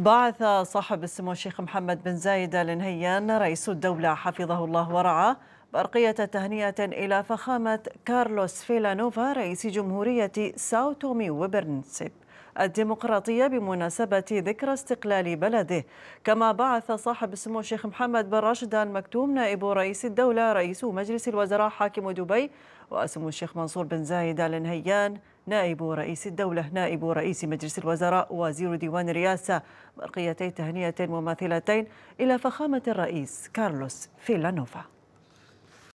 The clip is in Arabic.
بعث صاحب السمو الشيخ محمد بن زايد نهيان رئيس الدولة حفظه الله ورعاه برقية تهنئة إلى فخامة كارلوس فيلانوفا رئيس جمهورية ساو تومي وبرنسيب الديمقراطية بمناسبة ذكرى استقلال بلده كما بعث صاحب السمو الشيخ محمد بن راشد آل مكتوم نائب رئيس الدولة رئيس مجلس الوزراء حاكم دبي وسمو الشيخ منصور بن زايد آل نهيان نائب رئيس الدولة نائب رئيس مجلس الوزراء وزير ديوان الرئاسة برقيتي تهنئة مماثلتين إلى فخامة الرئيس كارلوس فيلانوفا